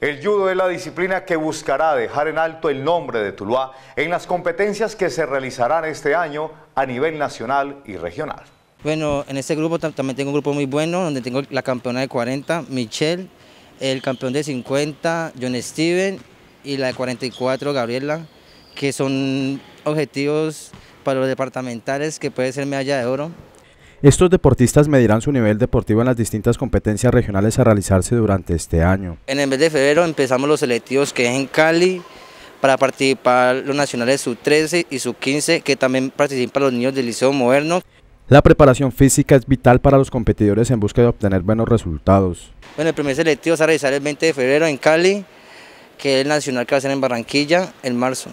El judo es la disciplina que buscará dejar en alto el nombre de Tuluá en las competencias que se realizarán este año a nivel nacional y regional. Bueno, en este grupo también tengo un grupo muy bueno, donde tengo la campeona de 40, Michelle, el campeón de 50, John Steven, y la de 44, Gabriela, que son objetivos para los departamentales, que puede ser medalla de oro. Estos deportistas medirán su nivel deportivo en las distintas competencias regionales a realizarse durante este año. En el mes de febrero empezamos los selectivos que es en Cali, para participar los nacionales sub-13 y sub-15, que también participan los niños del Liceo Moderno. La preparación física es vital para los competidores en busca de obtener buenos resultados. Bueno, el primer selectivo se va a realizar el 20 de febrero en Cali, que es el nacional que va a ser en Barranquilla en marzo.